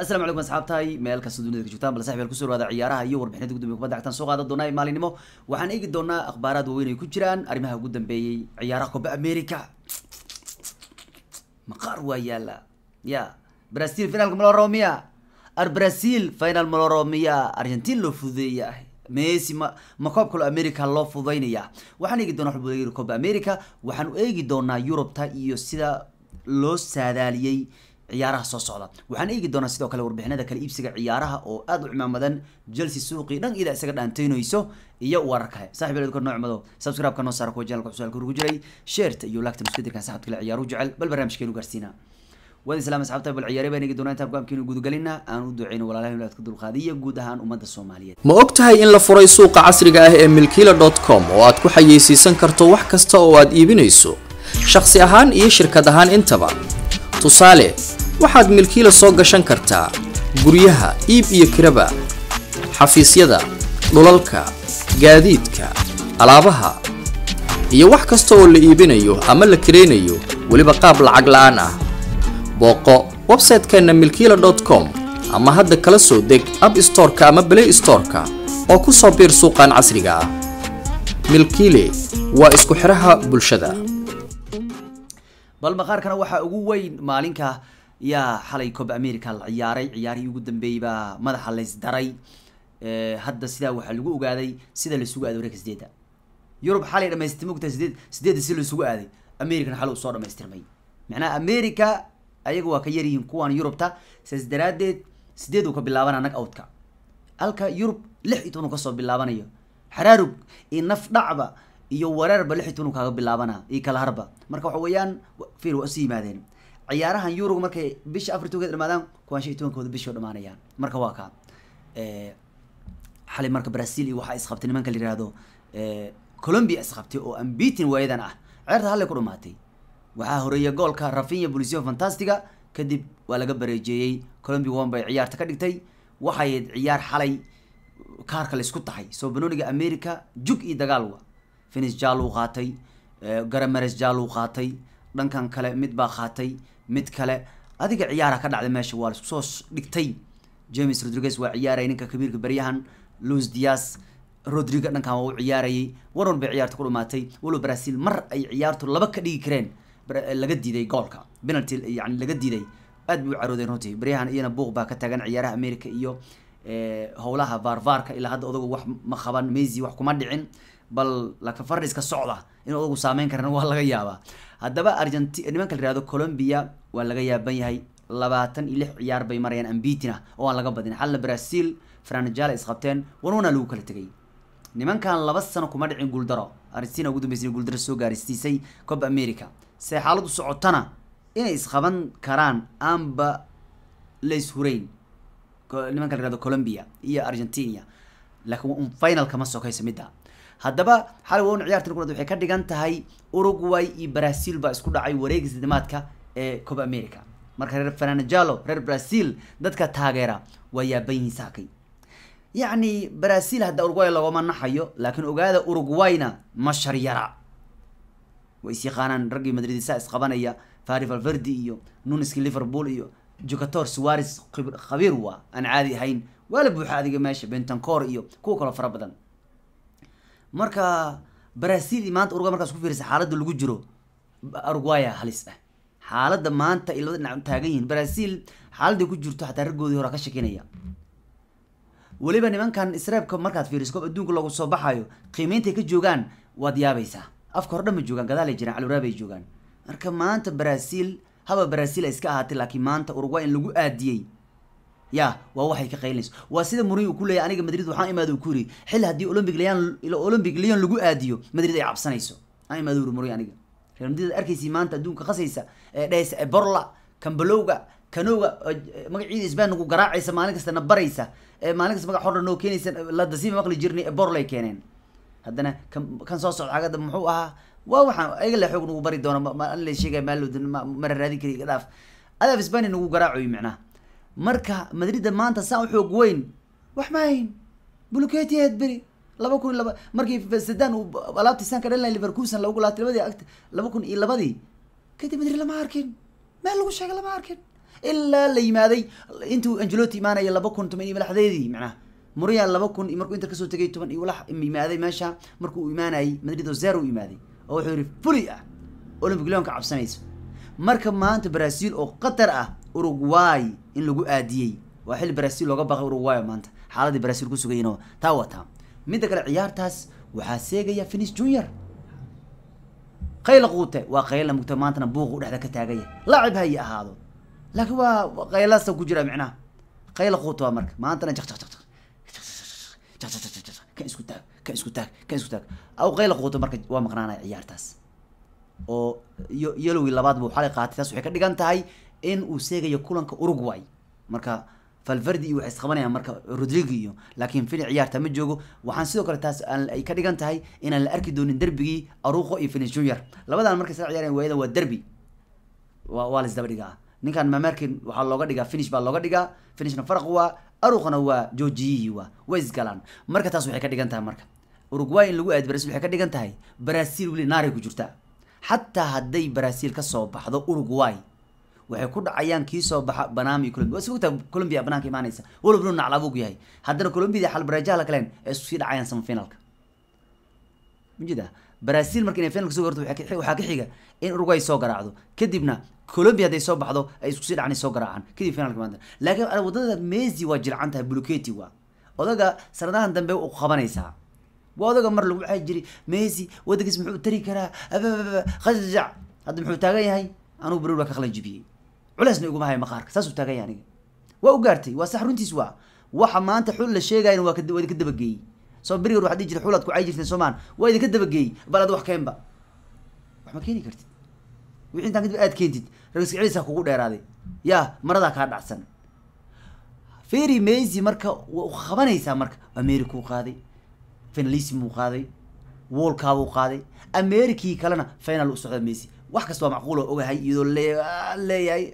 asalam alaikum asxaabtahay meel kasta dunida ka joogtaan bal saxib al dhawaada ciyaaraha iyo warbixinada gudambe kubadda cagtaan soo qaada doonaa ee maalinimo waxaan eegi doonaa akhbaaraad waaweyn ay ku jiraan arrimaha ugu dambeeyey ciyaaraha koba america maqaar waa yaala ya brasil finalka ma loo rabo miya ar brasil final ma loo rabo miya argentin loo fududeeya messi ma ma kalo america loo fududaynaya waxaan eegi doonaa xubudeyr koba america waxaan eegi doonaa yurubta iyo sida loo saadaaliyey ciyaaraha soo socda waxaan eegi doonaa sidoo kale warbixinada kala iibsiga ciyaaraha oo aada u cimamadan jelse suuqii dhan idaa isaga dhaanteynayso iyo warar kale saaxib kor nooc madow noo saara kuwa janalka cusub halka jiray sheerta iyo laagta muskudirkan saxad kale ciyaaru jecel bal barnaamijkeenu gaarsiina waadi salaam asxaabta bal ciyaarey baan eegi doonaa intaan go'aamkeenu gudagalina aan u duceyno walaalaha inuu aadka dulqaadiya guud ahaan ummadda soomaaliyeed ma og tahay in la furay suuqa casriga ah ee milkiila dot com oo aad ku xayeysiisan karto wax kasta oo aad iibinayso shakhsi ahaan iyo shirkad ahaan intaba tusaale waxaad milkiila soo gashan kartaa guryaha iib iyo kiraba xafiisyada dhulalka gaadiidka alaabaha iyo wax kasta oo la iibinayo ama la kiraynayo weliba qaab lacag la'aan ah booqo websitekaenna milkiila com ama hadda kala soo deg ab storeka ama balay storeka oo ku soo biir suuqan casriga ah milkiile waa isku xidhaha bulshada bal maqaarkana waxaa ugu weyn maalinka yaa xalay coob america la ciyaaray ciyaarihii ugu dambeeyey baa madaxa laysdaray eh, hadda sidaa waxaa lagu ogaaday sida laisugu aaday wareegka sideedda yurub xalay dhamaystirtay mogtahay sideed sideedda si laisugu aaday americana xal uu dhamaystirmay macnaha america ayaga waa ka yaryihiin kuwaan yurubta saas daraaddeed sideed ka bilaabana nag outka halka yurub lix iyo toban uu kasoo bilaabanayo xaraarug iyo naf dhacba iyo wareerba lixitunu kaaga bilaabana iyo kala harba marka waxa weeyaan fiir waa isu yimaadeen ciyaarahan yuruga markay bisha afar togeed dhamaadaan kuwaan shan iyo tobankooda dhamaanayaan marka waa kaa eh, xalay marka brazil iyo waxaa isqabtay nimanka la yihahdo eh, colombia isqabtay oo ambitin waayadan ah ceerta hallay ku dhamaatay waxaa horeeya goolka rafinya bulisio fantastiga kadib waa laga bareejeeyay colombia one bay ciyaarta ka dhigtay waxayd ciyaar xalay kaarka la isku tahay soo banooniga america jug iyo dagaal wa finis jaaluu qaatay eh, garamares jaaluu qaatay dhankan kale mid baa qaatay mid kale adiga ciyaara ka dhacday meesha waa laisku dhigtay james rodriguez waa ciyaarayay ninka kabiirka baryahan luis dias rodrigo dhankan waa u ciyaarayay war walbay ciyaarta ku dhumaatay walow brazil mar ay ciyaartu laba ka dhigi kareen eh, laga diiday goolka penalty eh, yani laga diiday aad buu caroodeen runtii baryahan iyana buuq baa ka taagan ciyaaraha america iyo howlaha vaarvaarka ilaa hadda odagu wax ma qaban mesy wax kuma dhicin bal lakafadhiiska socda in odagu saameyn karan waa laga yaabaa haddaba argent nimanka la yihahdo colombia waa laga yaaban yahay labaatan iyo lix ciyaar bay marayaan ambitina oo aan laga badin xalna brasil franjala isqabteen waruna lagu kala tegay nimankan laba sano kuma dhicin guuldaro argentina ugu dambeysay guuldaro soo gaarsiisay cob america se xaaladu socotana inay isqaban karaan aanba lays hurayn nimanka la yihahdo colombia iyo argentina laakiin finalkama sokayso midda haddaba xal waa un ciyaartan kuad waxay ka dhigan tahay uruguay iyo brasil baa isku dhacay wareega sademaadka ee cob america marka reer fernanjalo reer brazil dadka taageera waa yaaban yihiin saakay yacnii brasil hadda uruguay lagoma naxayo laakiin ogaada uruguayna mashar yara way is yaqaanaan raggii madridisa isqabanaya fari valverdi iyo nuniski liverpool iyo jucator suaris khabiir waa aan caadi ahayn waa la buuxa adiga meesha bentancor iyo kuwa kaloo fara badan marka brazil maanta uruga markaas ku fiirisa xaaladda lagu jiro uruguaya halis ah xaaladda maanta ay labada dhinac taagan yihiin brazil xaaladday ku jirto xataa raggoodii horaa ka shakinaya weliba nimankan isreebka markaad fiiriso koob adduunka loogu soo baxayo qiimeyntay ka joogaan waad yaabaysaa afka hore dhan ma joogaan gadaalay jiraan caluraabay joogaan marka maanta brasil haba brazil iska ahaatay laakiin maanta uruguay in lagu aadiyey ya waa waxay ka qaylinayso waa sida murin uu kuleeyay aniga madrid waxaan imaada ku yiri xil haddii olympic leyan olympic leyan lagu aadiyo madrid ay cabsanayso aan imaada uri murin aniga real madrid arkaysi maanta adduunka qasaysa dhehaysa eborla kambalowga kanowga magaciida isbaan nagu garaacaysa maalin kastana baraysa maalin kasta magac horna noo keenaysa ladasima maqli jirnay eborlay keeneen haddana kan soo socda xagada muxuu ahaa waa waxaan ayaga xoog nagu bari doona sheegay maa mara raadin kari iga dhaaf adaaf isbania nagu garaacoy micnaha marka madrida maanta saa u weyn wax ma hayn buluketiyaheed beri laba kun i laba markii sedan uu alaabtii saan ka dhalin lahay livercuson laba kun labatanimadi agt laba kun iyo labadii kadib madrid lama arkin meel lagu sheegay lama arkin ilaa la yimaaday intuu angeloti imaanaya laba kun toban iyo madaxdeedii macnaha muriya laba kun markuu inter kasoo tegay toban iyo walax yimaaday meesha markuu imaanayay madrid oo zero u imaaday oo wuxuu yihi fuli ah olympic leon cabsanayso marka maanta brazil oo qatar ah uruguay in lagu aadiyey waa xilli brazil looga baqay uruguay maanta xaaladii brazil kusugayn taa wataa midda kale ciyaartaas waxaa seegaya finis junior kayla quute waa kayla mugta maantana buuqu dhexda ka taagaya lacib ha ahaado laakiin waa kaylasa ku jira micnaha kayla quute waa marka maantana jaq jaq jaq kan isku taag kan isku taag kan isku taag aw maqnaanaya ciyaartaas oo iyo labaad bu xalay qaatay taas waxay ka dhigan tahay in uu seegayo kulanka uruguay marka valverdi waxay isqabanayaan marka rodrigo iyo laakiin fili ciyaarta ma joogo waxaan sidoo kale taas ay ka dhigan tahay inaan la arki doonin derbigii aruqo iyo finis junior labadan markay isla ciyaarayan waayada waa derbi wa waa la dhigaa ninkan mamerkin waxaa looga dhigaa finish baa looga dhigaa finishna faraq waa aruqana waa joojiyihii waa way isgalaan marka taas waxay ka dhigan tahay marka uruguay in lagu aad brazil waxay ka dhigan tahay brazil weli naaray ku jirta xataa hadday brasil ka soo baxdo uruguay waxay ku dhacayaan kiisoo baxa banaam iyo colombia waa sugta colombia banaanka imaanaysa walibna naclaab og yahay haddana colombia xal la kaleen ee sii dhacayaan sama finalka mujida marka inay finalka soo garto waxaa ka xiga in uruguay soo garaacdo kadibna colombia hadday soo baxdo ay isku sii dhacaan soo garaacaan kadib finalka maanta laakiin waddada messi waa jircan tahay buluketi waa odaga sanadahan dambe u qabanaysaa waa odaga mar lagu waxay jiri messi waddankiis muxuu tari karaa hadda muxuu taagan yahay anugu beri waa ka qalan jibiyey culeysna iguma haya maqaarka saasuu taaganya aniga waa u gaartay waa sax runtiis waa waxa maanta xul la sheegayna waa waa idinka dabageeyey soo berigar waxaa dhihi jirta xulaad ku cayi jirteen soomaan waa idinka dabageeyey bal ada wax keenba wax ma keeni kartid wixii intaan kadib aad keentid ragiska kugu dheeraaday yaa maradaa kaa dhacsan ferry macy marka waa qabanaysaa marka america uu qaaday finalism uu qaaday wolkaab qaaday amerikii kalena final u socda macy wax kasta waa macquul ogahay iyadoo le leeyahay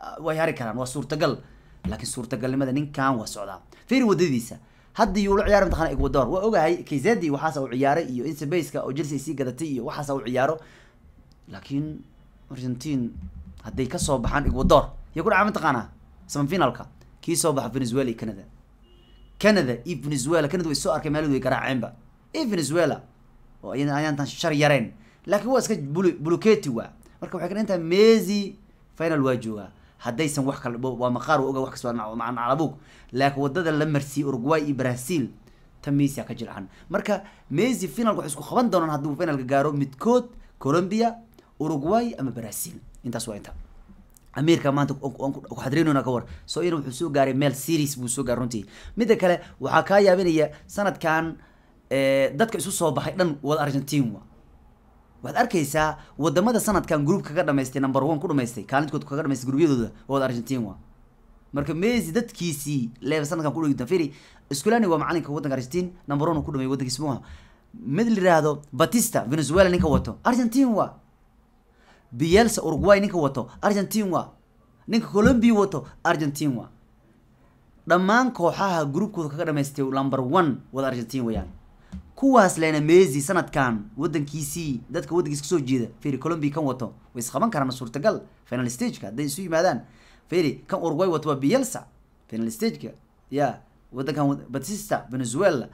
Ah, way hari karaan waa suurtagal laakiin suurtagalnimada ninkan waa socdaa fiir wadadiisa hadda yuula ciyaar imtixaan ecuador waa ogahay kayzadi waxaasa u ciyaaray iyo in sabeyska oo jelsea sii gadatay iyo waxaasa uu ciyaaro laakiin argentine hadday kasoo baxaan ecuador iyo ku dhacaa mataqaanaa semifinalka kii soo baxa venezuela iyo canada canada iyo venezuela canada way soo arkay maalid way garaaceenba iyo venezuela oo iy shar yareen laakiin waa iska bul buluketi waa marka waxay ka dhintahay messi final waa joogaa haddaysan wax kala waa maqaar oga wax kasto macnacalabug laakiin wadada la marsiiyey uruguay iyo brazil ta mesiya ka jilcan marka messi finalk waxay isku qaban doonaan hadduu finalka gaaro midkood colombia uruguay ama brazil intaas waa inta amiirka maanta kuxadreynona ka war so in wuxuu soo gaaray meel series buu soo gaaray runtii midda kale waxaa kaa yaabinaya sanadkan dadka isu soo baxay dhan wada argentine waxaad arkaysaa wadamada sanadkan groupka kaga dhamaystay number one ku dhamaystay kaalintooda kaga dhamaystay gruubyadooda ood argentin wa marka messi dadkiisii leeba sanadkan kudhigta firi sculani waa macalinka wadanka argentin number one ku dhamay wadankiis muha mid la yidhaahdo batista venezuela ninka wato argentin wa bielsa uruguay ninka wato argentin wa ninka colombia wato argentin wa dhammaan kooxaha gruubkooda kaga dhamaystay number one wada argentin wayaan kuwaas lena mesi sanadkan wadankiisii dadka wadankiisa kasoo jeeda feri colombia kan wato way isqaban karaan suurtagal final stageka hadday isu yimaadaan feri kan urugway wato waa bielsa final stageka ya wadankan batista venezuela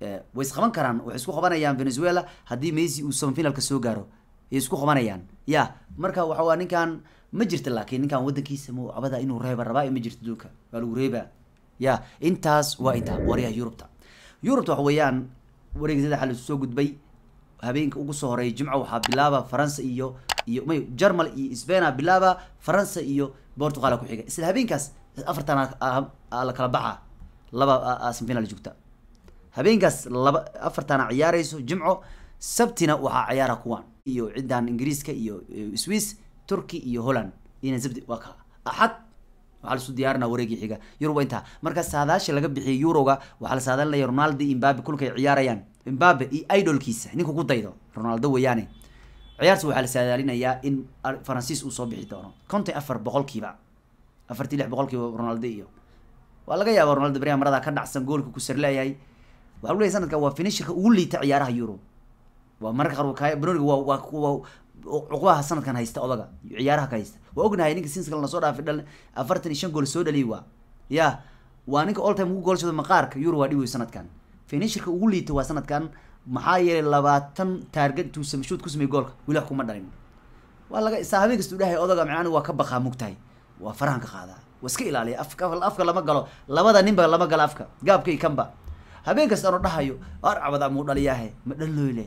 eh, way isqaban karaan waxay isku qabanayaan venezuela haddii messi uu semifinalka soo gaaro ayay isku qabanayaan ya marka waxaa ninkan ma jirta laakiin ninkan wadankiisa mucabada inuu reeba rabaa ma jirta adduunka waa lagu reebaa ya intaas waa intaa waryaha yurubta yurubta waxa weeyaan wareega la soo gudbay habeenka ugu soo horeeya jimco waxaa bilaaba faransa iyo iyo may germal iyo sbaina bilaaba faransa iyo portugal ku xiga isla habeenkaas afartan la kala baxa laba semifinal joogta habeenkaas laba afartana ciyaarayso jimco sabtina waxaa ciyaara kuwan iyo cidan ingiriiska iyo swiss turkey iyo holland ina sabti waa kala axad waxaa lasu diyaarina wareegii xiga yuruba intaa marka saadaasha laga bixiyay yuroga waxaa la saadaalinaya ronaldo imbabe kulkay ciyaarayaan imbabe iyo idolkiisa ninku ku daydo ronaldo weeyaane ciyaarta waxaa la saadaalinayaa in faransiis uu soo bixi doono konton afar boqolkiiba afartii lix boqolkiiba ronaldo iyo waa laga yaaba ronaldo beriya marada ka dhacsan goolka ku sar leeyahay waxaa luleyay sanadka waa finishirka ugu liita ciyaaraha euro waa mararka qaar broniga waa waa cuqbaha sanadkan haysta odaga ciyaaraha ka haysta waa ognahay ninka sinska lasoo dhaafay dhal afartan iyo shan gool soo dhaliyay waa ya waa ninka all time ugu goolshado maqaarka euro waa dhiwey sanadkan finishirka ugu liita waa sanadkan maxaa yeelay labaatan taargad intuu samshuud ku sameeyey goolka wili kuma dhalin waa laga saa habeen kasta odaga macnaan waa ka baqaa mugtahay waa farahan ka qaadaa waa iska ilaaliya afka lama galo labada ninba lama galo afka gaabkay kanba habeen kasta anoo dhahayo ar cabadaa muu dhaliyaahe ma dhalloyle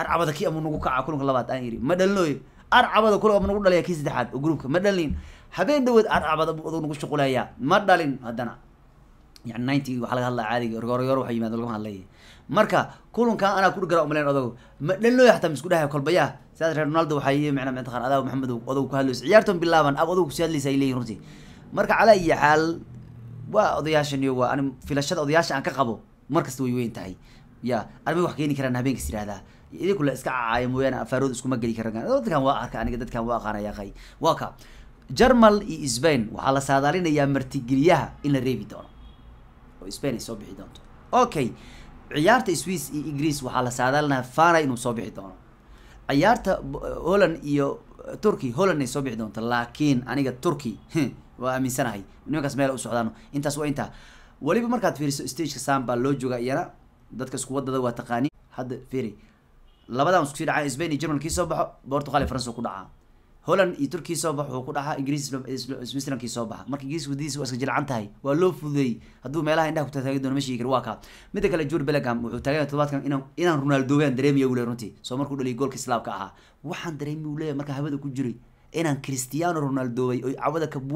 arcabada kii ama nagu kulanka labaad aan yiri ma dhalinoy arcabada kulan ama nagu dhalaya kii saddexaad oo gruupka ma dhalin habeen dhawood arcabada aduu nagu shuqulaya ma dhalin haddana yani ninety waxaa laga hadlaa caadiga orgooryoor waxa yimaado lagama hadlay marka kulankan anaa ku umaleyn odago ma dhalinoy xataa misku dhahay kolbaya sidaas reer ronaldo waxaa yii micna mintakar adaa maxamed odagu ku hadlayso ciyaartan bilaaban ab odagu kusi hadlaysa ay leeyihin runtii marka calaa iyo xaal waa odayaashan iyo waa ani filashada odayaasha aan ka qabo markasta way weyn tahay ya anima wax keeni karaan habeenkas yihahdaa idinku la iska cacaayo mooyaane afaarood iskuma geli kara dadkan waa arka aniga dadkan waa aqaanaya qay waa ka jermal iyo sbain waxaa la saadaalinayaa martigeliyaha in la reebi doono oo sbain ay soo bixi doonto okay ciyaarta swiss iyo ingriis waxaa la saadaalinayaa fana inuu soo bixi doono ciyaarta holland iyo eh, turkey holland ay soo bixi doonto laakiin aniga turkey waa aaminsanahay nimankaas meela usocdaano intaas waa intaa weliba markaad fiiriso stageka samba loo jooga iyana dadka isku waa taqaani hadda firi labadan isku sii dhacaan spain iyo germankii soo baxo portugal iyo france ku dhacaa holland iyo turkii soo baxo uu ku dhacaa ingiriis switzerlandkii soo baxa marka ingiriis wadadiisa waa iska jilacan tahay waa loo fududeeyey hadduu meelaha indhaha ku taataagi doono ma sheegi waa kaa midda kale juur bellingham wuxuu taagaya todobaadkan inaan inaan ronaldogan dareemiya uu leey runtii soo markuu dhaliyay goolka islaamka ahaa waxaan dareemi uu leeyahay marka hawada ku jiray inaan cristiano ronaldoay oy cawada kab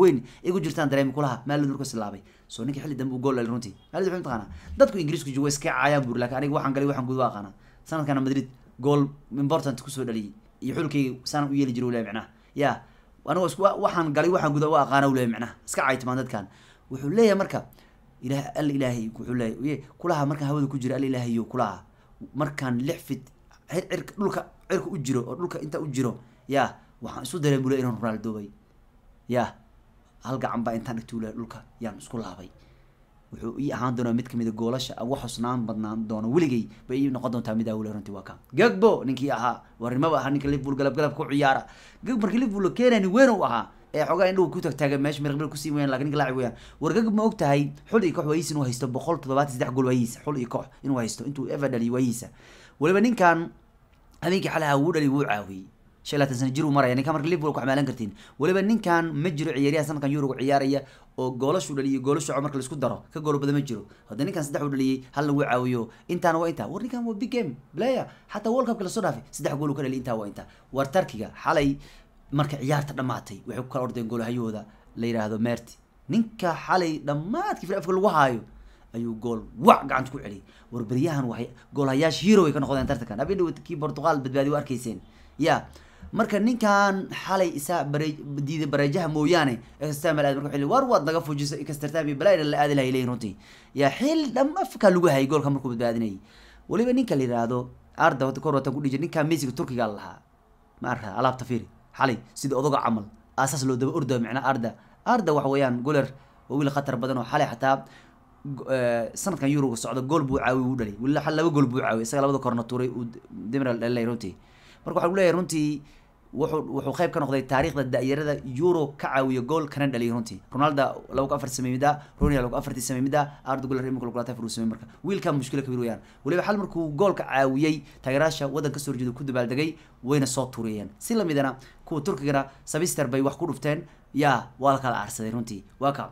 igu jirtaan dareemi kulaha maalid markuu silaabay soo ninka xilli dambe uu gool leel runtii maalid wuxuu mataqaanaa dadku ingiriisku joogo iska caayaan buuri laakiin aniga waxaan galay waxaan guud aqaanaa sanadkana madrid gool important kusoo dhaliyay iyo xulkayga saan u yeeli jira ley manaha ya anigo is waxaan galay waxaan guda u aqaana leey manaha iska caytmaan dadkan wuxuu leeyahay marka ila al ilaahay wuxuu leeyahy kulaha markaan hawada ku jira al ilaahayo kulaha markaan lix fit cirka dhulka cirka u jiro oo dhulka inta u jiro ya waxaan isu dareen bule inaan ronaaldoobay ya hal gacan baa intaan dhigtay le dhulka yaan isku laabay wuxuu ii ahaan doonaa mid kamida goolasha ugu xusnaan badnaan doono weligay bay ii noqon doontaa mid awle runtii waa ka gagbo ninkii ahaa warinmaba ahaa ninka liverpool galab galab ku ciyaara gagbo markii liverpool keenani weyn uu ahaa ee xoogaa indhuhu ku tagtaagan meesha mirqmir kusii weyaan lakin ninka laaci weyaan war gagbo ma og tahay xul iyo koox waayiis inuu haysto boqol toddobaatan saddex gool waayiisa xul iyo koox inuu haysto intuu ever waayiisa weliba ninkan habeenkii xalaha wuu dhaliy wuu caawiyey shan jir uu maraya ninka marka liverpool ku xamaalan kartiin weliba ninkan ma jiro ciyaaryahan sanadkan yuruga ciyaaraya oo goolashu dhaliyo goolashu marka laisku daro ka goolo badan ma jiro haddii ninkan saddex uu dhaliyey halna wuu caawiyo intaana waa intaa war ninkan waa big game player xataa world cupka lasoo dhaafay saddex gool uu ka dhaliy intaa waa intaa war tarkiga xalay marka ciyaarta dhammaatay waxay ku kala ordeen goolahayooda la yidhaahdo meerti ninka xalay dhammaadkii fil afka lagu haayo ayuu gool wac gacanta ku celiyay war waxay goolhayaasha hero ay ka noqdeen tartankan habeen kii bortuqaal badbaadi waa arkayseen ya marka ninkan xalay isaa diiday bareejaha mooyaane war waad naga fujisa kastartaami balaa la aadi lahay leyin runtii yaa xil dham afka lagu hayay goolka markuu badbaadinayay weliba ninka la yidhaahdo arda kor watan kudhijir ninka meesiga turkiga lahaa ma arkaa alaabta fiiri xalay sida odoga camal aasaas loo daba ordao micnaa arda arda waxa weeyaan goler waa wiil khatar badan oo xalay xataa sanadkan yuruga socda gool buu caawi u dhalay weli laba gool buu caawiy isaga labada korna tuuray demiral dhalilay runtii marka waxaa leeyahay runtii wuxuu qeyb ka noqday taariikhda da'yarada euro ka caawiyo gool kana dhaliya runtii ronalda lagu afar samimida ronia lagu afartii samimida ardogular imika lagu laatan samim marka wiilkaa mushkilo kabiir weyaan weliba hal markuu goolka caawiyey taageeraasha waddanka soo horjeeda ku dabaaldegay wayna soo tuuriyeen si lamidana kuwa turkigana sabister bay wax ku dhufteen yaa waa la kala aarsaday runtii waa ka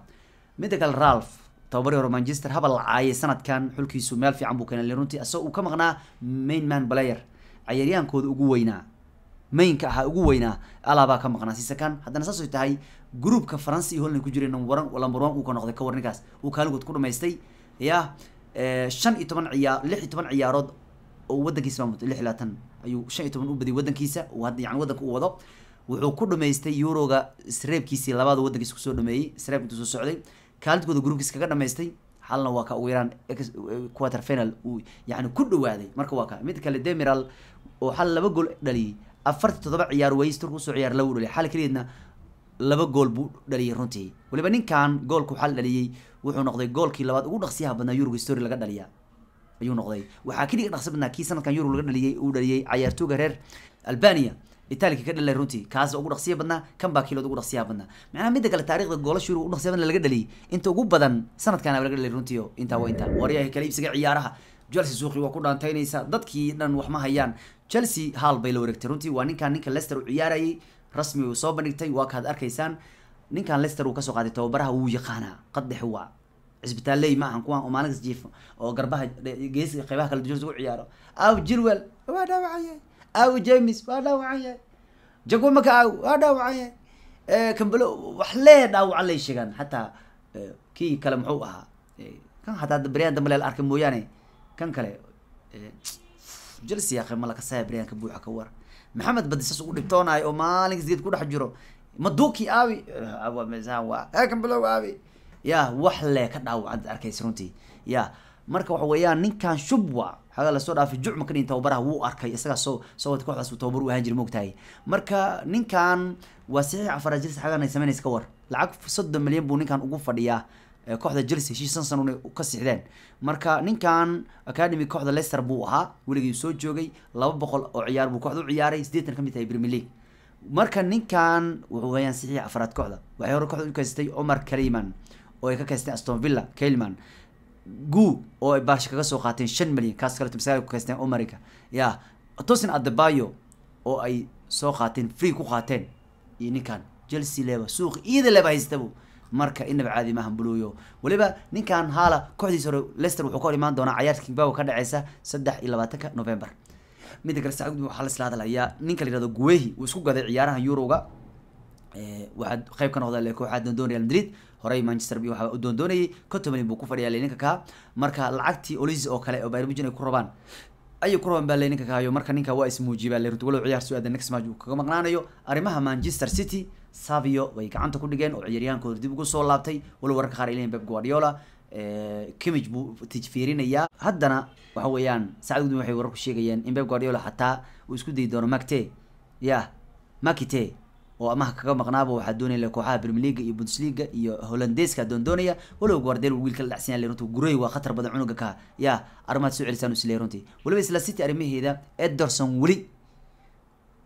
midda kale ralf tobabari hore manchester habal lacaayay sanadkan xulkiisu meel fiican buu keenay runtii asagoo uu ka maqnaa mainman player ciyaaryaankooda ugu weynaa maynka ahaa ugu weynaa alaabaa ka maqnaa sisakan haddana saasay tahay gruubka faransa iyo holland ku jiray number one number uu ka noqday kawar ninkaas uu kaalgood ku dhamaystay ya eh, shan iyo toban ciyaar lix iyo toban ciyaarood oo wadankiisa maamultay lix labaatan ayuu shan iyo toban u badiyay wadankiisa uu hadda u wado wuxuu ku dhameystay yuroga isreebkiisii labaada waddankiisa kusoo dhameeyey isreebka intuu soo socday kaalintooda gruubkiisa kaga dhamaystay halna waa ka ugu yaraan eh, quarter final uu yani ku dhawaaday marka waa ka mid kale demiral oo xal laba gool dhaliyey afartii todoba ciyaar ways turku usoo ciyaar lawu dhaliyay xal keligeedna laba gool buu dhaliyay runtii weliba ninkan goolku xal dhaliyey wuxuu noqday goolkii labaad ugu dhaqsiyaha badnaa yuruga story laga dhaliya ayuu noqday waxaa keliga dhaqsi badnaa kii sanadkan yurug laga dhaliyey uu dhaliyey cayaartooga reer albania itaalika ka dhalay runtii kaasa ugu dhaqsiya badnaa kan baa kiilood ugu dhaqsiyaha badnaa macnaha midda kale taarikhda goolasha yurug ugu dhaqsiya badna laga dhaliyey inta ugu badan sanadkan laga dhalay runtii intaa waa intaa waryahay kala iibsiga ciyaaraha chelsea suuqii waa ku dhaantaynaysaa dadkii dhan waxma hayaan chelsea haal bay la wareegtay runtii waa ninkaan ninka lester u ciyaarayay rasmi uu soo bandhigtay waa kaad arkaysaan ninkan lester uu kasoo qaaday tababaraha wuu yaqaanaa qaddex waa cisbitaaley maahan kuwaan oo maalinkas jiif oo garbaha geeska qeybaha kala duwan ugu ciyaaro aw jilwell waa dhaawacan yahay aw james waa dhaawacan yahay jagwa makaaw waa dhaawacan yahay eh, wax lee dhaawacan lay sheegaan xataa eh, kii kale muxuu ahaa eh, kan xataa baryahan dambe leel arka mooyaane kan kale jelsiya ma lakasaya baryaanka buuxa ka war maxamed badisas ugu dhibtoonayo oo maalinkas geed kudhex jiro maduuki aabi miisaan waa ekan ya wax lee ka dhaawacanta arkaysa runtii ya marka waxa weeyaan ninkan shubwa xaga lasoo dhaafay jucma kadhin tababaraha wuu arkay isagaa soo soo wad kooxdaas tababar u ahaan jiray moogtahay marka ninkan waa saxiix afaraajilsa xagana samaynaysa ka war lacag soddon milyan buu ninkan ugu fadhiyaa kooxda chelsea heshiis shan sanona ka sixdeen marka ninkan academy kooxda lester buu ahaa weligii soo joogay laba boqol oo ciyaar buu kooxda u ciyaaray siddeetan ka mid tahay premier league marka ninkan wuxuu hayaan afraad kooxda waxay hore kooxda u kaysatay omar kaliman oo ay ka kaysteen aston villa kaliman guu oo ay baasha kaga soo qaateen shan milyan kaas kaleto misaal ku kaysteen omarica ya tosin adebayo oo ay soo qaateen free ku qaateen iyo ninkan chelsea leba suuq iyada leeba haystaba marka inaba caadi maahan buluyo weliba ninkan haala kooxdiisa hore lester wuxuu ka hor imaan doonaa cayaarka bawa ka dhaceysa saddex iyo labaatanka november midda kale saacudi waxaa laisla hadlayaa ninka la yihahdo guwehi wuu isku gaday ciyaaraha yuroga waxaa qayb ka noqda le kooxaa doondoon real madrid horey manchester b waxaa u doondoonayay cotomelin buu ku fadhiya le ninka marka lacagtii olis oo kale oo bayrmugen ay ku rabaan ayay ku rabaan baa le ninka marka ninka waa ismuujiba le rutuwalo ciyaar su-aada next uu kaga maqnaanayo arrimaha manchester city savio way gacanta ku dhigeen oo ciyaaryahankooda dib ugu soo laabtay walow wararka qaar ay beb guardiola eh, kimig buu tijfiirinayaa haddana waxa weeyaan sacad gudmi waxay wararku sheegayeen in beb guardiola xataa uu isku dayi doono macte ya makite oo amaha kaga maqnaaba waxaa doonaya kooxaha premier iyo bundesliga iyo hollandeska doondoonaya walow guardiola wiil kala dhacsanya runtii gurey waa khatar badan cunuga ka ya arrimaad soo celisaan isleey runtii waliba isla city arrimaheeda edorson weli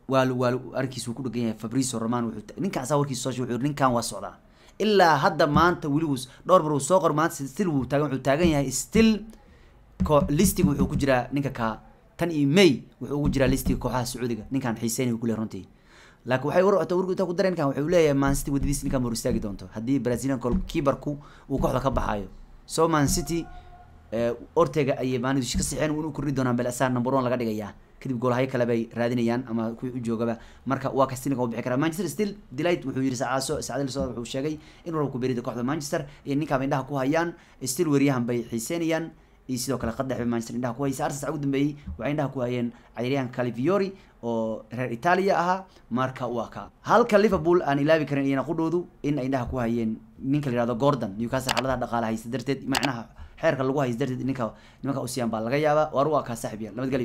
arkiis ku dhegan yahay fabricio roman ninkaasa warkiis ninkan waa socdaa ilaa hadda maanta weli wuu dhowr bar uu soo qor maanta still wuu taagan wuxuu taagan yahay still ko wuxuu ku jiraa ninka kaa tan iyo may wuxuu ugu jiraa listiga kooxaha sacuudiga ninkaan xiiseynaya kule runtii laakiin waxay warcota wargu ku daray ninkan wuxuu leeyahay man city wadadiis ninkaan mar istaagi doonto haddii brazilian golkiibarku uu kooxda ka baxaayo soo man city eh, ortega ayay maanidish ka sixeen inuu kordhi doonaan bel asaan number one laga dhigayaa kadib goolhayo kalebay raadinayaan ama kuwii u joogaba marka waa ka u bixi karaa manchester still delight wuxuu yidhi sacaaso sacadilso wuxuu sheegay in warwarku berida kooxda manchester iyo ninkaaba indhaha ku hayaan still weriyahan bay xiiseynayaan iyo sidoo kale qadaxba manchester indhaha ku haysa arsenal ugu dambeeyey waxay indhaha ku hayeen cayaryahan caliviori oo reer italia ahaa marka waa ka halka liverpool aan ilaabi karin iyana qudhoodu in ay indhaha ku hayeen ninka la gordon newcastle xaaladaha dhaqaale haysta darteed macnaha xeerka lagu haysta darteed ninka nimanka usiyaan baa laga yaaba war waa kaa saaxib nabadgelyo